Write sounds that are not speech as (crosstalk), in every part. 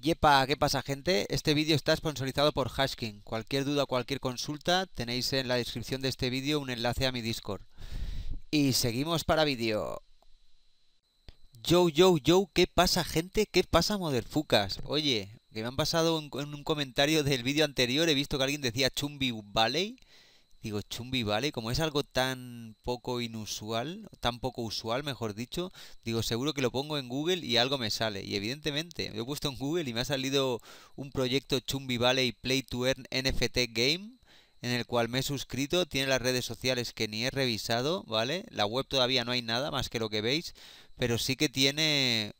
Yepa, ¿qué pasa gente? Este vídeo está sponsorizado por Haskin. Cualquier duda cualquier consulta tenéis en la descripción de este vídeo un enlace a mi Discord. Y seguimos para vídeo. Yo, yo, yo, ¿qué pasa gente? ¿Qué pasa moderfucas? Oye, que me han pasado en, un comentario del vídeo anterior, he visto que alguien decía Chumbi Valley Digo, Chumbi Valley, como es algo tan poco inusual, tan poco usual, mejor dicho, digo, seguro que lo pongo en Google y algo me sale. Y evidentemente, me he puesto en Google y me ha salido un proyecto Chumbi Valley Play to Earn NFT Game, en el cual me he suscrito, tiene las redes sociales que ni he revisado, ¿vale? La web todavía no hay nada más que lo que veis, pero sí que tiene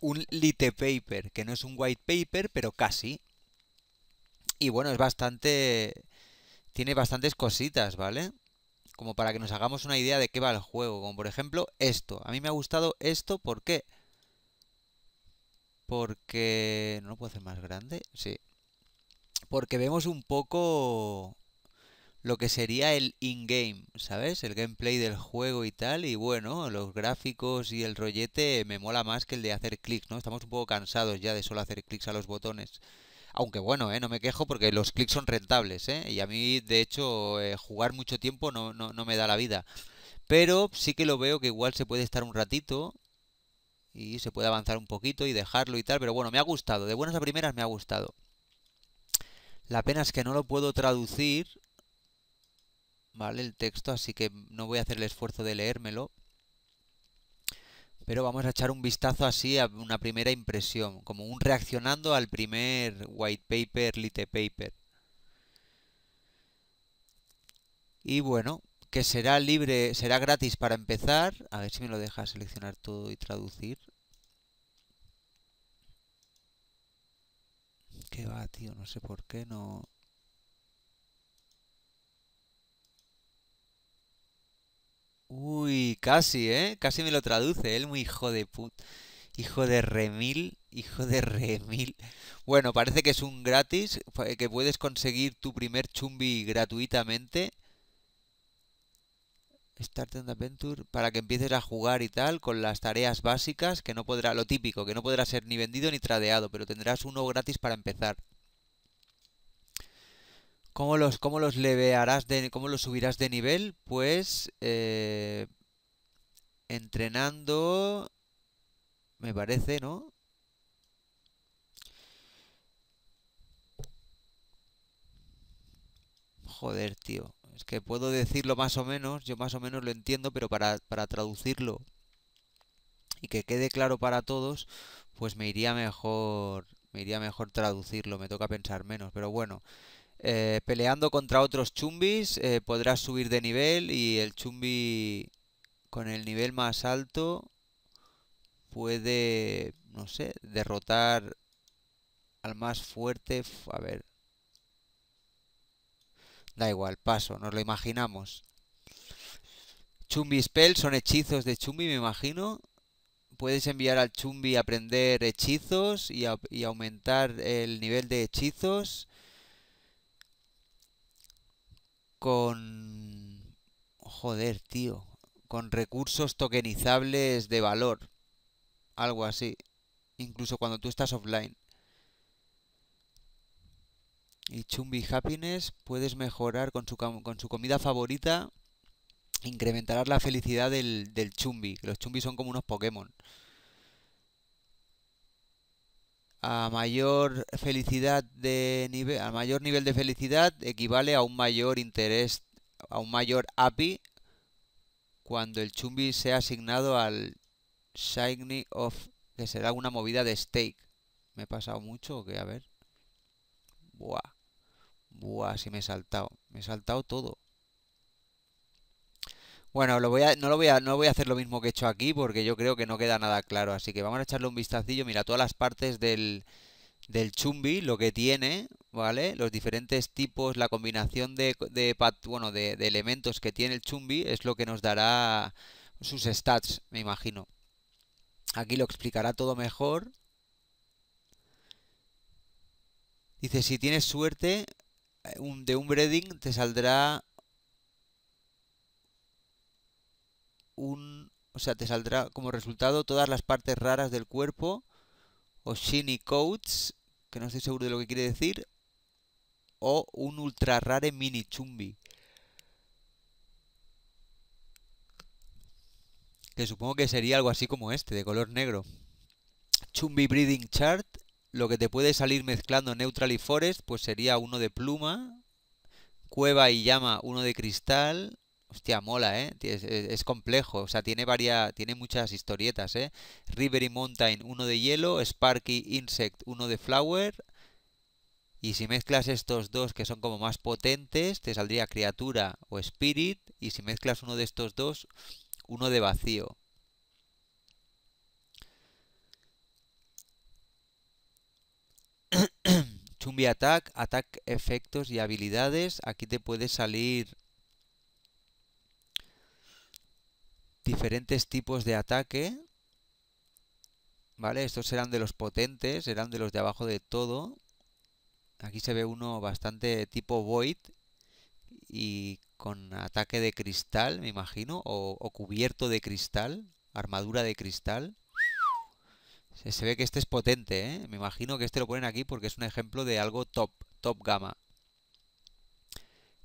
un lite paper, que no es un white paper, pero casi. Y bueno, es bastante tiene bastantes cositas, ¿vale? Como para que nos hagamos una idea de qué va el juego, como por ejemplo esto. A mí me ha gustado esto, ¿por qué? Porque... ¿No lo puedo hacer más grande? Sí. Porque vemos un poco lo que sería el in-game, ¿sabes? El gameplay del juego y tal. Y bueno, los gráficos y el rollete me mola más que el de hacer clics, ¿no? Estamos un poco cansados ya de solo hacer clics a los botones. Aunque bueno, ¿eh? no me quejo porque los clics son rentables. ¿eh? Y a mí, de hecho, eh, jugar mucho tiempo no, no me da la vida. Pero sí que lo veo que igual se puede estar un ratito y se puede avanzar un poquito y dejarlo y tal. Pero bueno, me ha gustado. De buenas a primeras me ha gustado. La pena es que no lo puedo traducir, ¿vale? El texto, así que no voy a hacer el esfuerzo de leérmelo pero vamos a echar un vistazo así a una primera impresión, como un reaccionando al primer white paper, lite paper. Y bueno, que será libre, será gratis para empezar. A ver si me lo deja seleccionar todo y traducir. ¿Qué va, tío, no sé por qué no... Uy, casi, ¿eh? Casi me lo traduce. Él muy hijo de put... Hijo de remil, hijo de remil. Bueno, parece que es un gratis, pues, que puedes conseguir tu primer chumbi gratuitamente. Start and Adventure para que empieces a jugar y tal con las tareas básicas que no podrá, lo típico, que no podrá ser ni vendido ni tradeado, pero tendrás uno gratis para empezar. ¿Cómo los, cómo los levearás, de, cómo los subirás de nivel? Pues eh, entrenando, me parece, ¿no? Joder, tío. Es que puedo decirlo más o menos, yo más o menos lo entiendo, pero para, para traducirlo y que quede claro para todos, pues me iría mejor, me iría mejor traducirlo, me toca pensar menos, pero bueno. Eh, peleando contra otros chumbis eh, podrás subir de nivel y el chumbi con el nivel más alto puede, no sé, derrotar al más fuerte. A ver. Da igual, paso, nos lo imaginamos. Chumbi Spell son hechizos de Chumbi, me imagino. Puedes enviar al Chumbi a aprender hechizos y aumentar el nivel de hechizos con... Joder, tío. Con recursos tokenizables de valor. Algo así. Incluso cuando tú estás offline. Y Chumbi Happiness puedes mejorar con su, con su comida favorita. Incrementarás la felicidad del, del Chumbi. Los chumbis son como unos Pokémon a mayor felicidad de nivel, a mayor nivel de felicidad equivale a un mayor interés, a un mayor API cuando el chumbi sea asignado al shiny of que será una movida de stake. Me he pasado mucho o qué, a ver. Buah. Buah, si me he saltado. Me he saltado todo. Bueno, lo voy no, lo voy a, no voy a hacer lo mismo que he hecho aquí porque yo creo que no queda nada claro. Así que vamos a echarle un vistacillo. Mira, todas las partes del, del chumbi, lo que tiene, ¿vale? Los diferentes tipos, la combinación de, de, de, de elementos que tiene el chumbi es lo que nos dará sus stats, me imagino. Aquí lo explicará todo mejor. Dice, si tienes suerte eh, de un breeding te saldrá un... O sea, te saldrá como resultado todas las partes raras del cuerpo. O shiny coats, que no estoy seguro de lo que quiere decir. O un ultra rare mini chumbi. Que supongo que sería algo así como este, de color negro. Chumbi Breeding Chart. Lo que te puede salir mezclando Neutral y Forest, pues sería uno de pluma, Cueva y Llama, uno de cristal, Hostia, mola, ¿eh? Es, complejo, o sea, tiene, varias, tiene muchas historietas, ¿eh? y Mountain, uno de hielo, Sparky Insect, uno de flower. Y si mezclas estos dos que son como más potentes, te saldría criatura o spirit. Y si mezclas uno de estos dos, uno de vacío. (coughs) Chumbi Attack, Attack Efectos y Habilidades. Aquí te puede salir diferentes tipos de ataque. ¿Vale? Estos eran de los potentes, eran de los de abajo de todo. Aquí se ve uno bastante tipo Void y con ataque de cristal, me imagino, o, cubierto de cristal, armadura de cristal. Se, ve que este es potente, ¿eh? Me imagino que este lo ponen aquí porque es un ejemplo de algo top, top gama.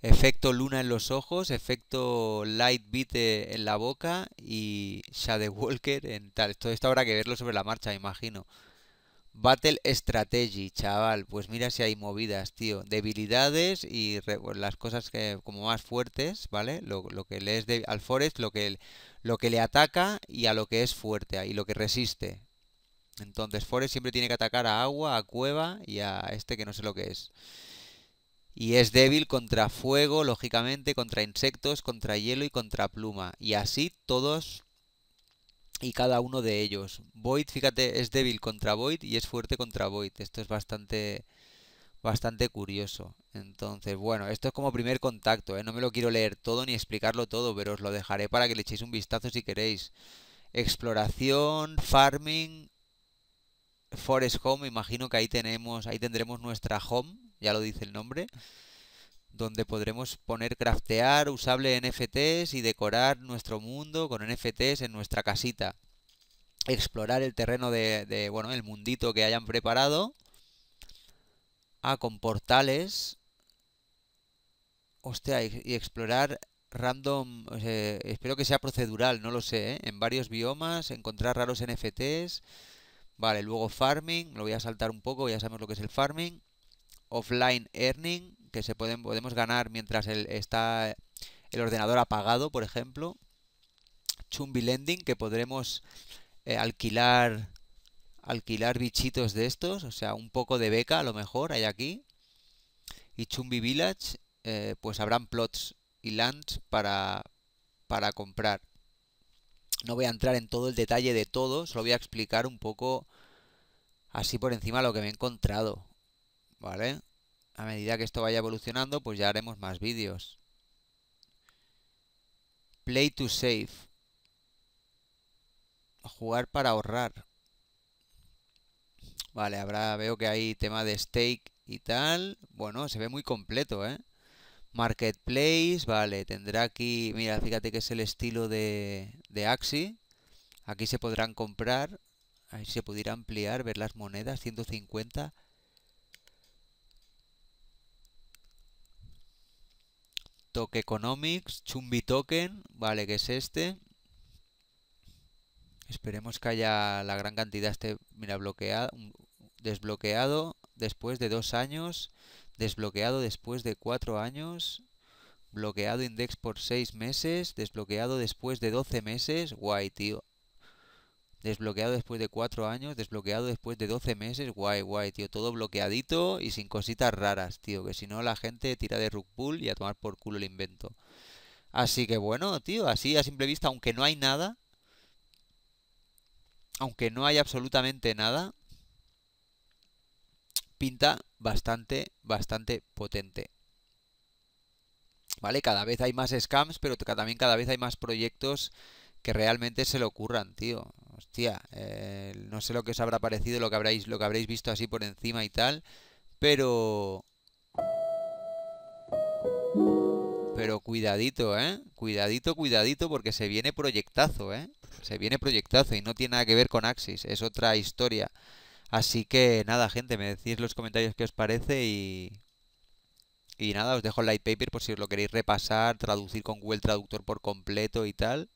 Efecto luna en los ojos, efecto light beat eh, en la boca y Shadow Walker en tal. Todo esto habrá que verlo sobre la marcha, imagino. Battle Strategy, chaval. Pues mira si hay movidas, tío. Debilidades y pues, las cosas que como más fuertes, ¿vale? Lo, que le es de al Forest, lo que, lo que le ataca y a lo que es fuerte y lo que resiste. Entonces Forest siempre tiene que atacar a agua, a cueva y a este que no sé lo que es. Y es débil contra fuego, lógicamente, contra insectos, contra hielo y contra pluma. Y así todos y cada uno de ellos. Void, fíjate, es débil contra Void y es fuerte contra Void. Esto es bastante bastante curioso. Entonces, bueno, esto es como primer contacto, ¿eh? No me lo quiero leer todo ni explicarlo todo, pero os lo dejaré para que le echéis un vistazo si queréis. Exploración, farming, forest home, imagino que ahí tenemos, ahí tendremos nuestra home, ya lo dice el nombre, donde podremos poner craftear, usable NFTs y decorar nuestro mundo con NFTs en nuestra casita. Explorar el terreno de, bueno, el mundito que hayan preparado. Ah, con portales. Hostia, y, explorar random, espero que sea procedural, no lo sé, ¿eh? en varios biomas, encontrar raros NFTs. Vale, luego farming, lo voy a saltar un poco, ya sabemos lo que es el farming offline earning, que se pueden, podemos ganar mientras está el ordenador apagado, por ejemplo. Chumbi Lending, que podremos eh, alquilar alquilar bichitos de estos, o sea, un poco de beca a lo mejor hay aquí. Y Chumbi Village, eh, pues habrán plots y lands para, para comprar. No voy a entrar en todo el detalle de todo, solo voy a explicar un poco así por encima lo que me he encontrado. ¿vale? A medida que esto vaya evolucionando, pues ya haremos más vídeos. Play to save. Jugar para ahorrar. Vale, habrá, veo que hay tema de stake y tal. Bueno, se ve muy completo, ¿eh? Marketplace, vale, tendrá aquí, mira, fíjate que es el estilo de, de Axi. Aquí se podrán comprar, ahí se pudiera ampliar, ver las monedas, 150. Economics, Chumbi Token, vale, que es este. Esperemos que haya la gran cantidad este, mira, bloqueado, desbloqueado después de dos años, desbloqueado después de cuatro años, bloqueado index por seis meses, desbloqueado después de doce meses. Guay, tío. Desbloqueado después de 4 años, desbloqueado después de 12 meses, guay, guay, tío. Todo bloqueadito y sin cositas raras, tío. Que si no la gente tira de rug pull y a tomar por culo el invento. Así que bueno, tío, así a simple vista, aunque no hay nada, aunque no hay absolutamente nada, pinta bastante, bastante potente. ¿Vale? Cada vez hay más scams, pero también cada vez hay más proyectos que realmente se le ocurran, tío hostia, eh, no sé lo que os habrá parecido, lo que habréis, lo que habréis visto así por encima y tal, pero... Pero cuidadito, ¿eh? Cuidadito, cuidadito, porque se viene proyectazo, ¿eh? Se viene proyectazo y no tiene nada que ver con Axis, es otra historia. Así que nada, gente, me decís los comentarios que os parece y... Y nada, os dejo el light paper por si os lo queréis repasar, traducir con Google Traductor por completo y tal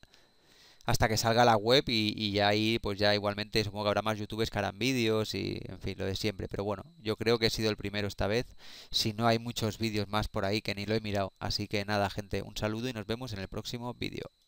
hasta que salga la web y, ya ahí, pues ya igualmente supongo que habrá más youtubers que harán vídeos y, en fin, lo de siempre. Pero bueno, yo creo que he sido el primero esta vez. Si no hay muchos vídeos más por ahí que ni lo he mirado. Así que nada, gente, un saludo y nos vemos en el próximo vídeo.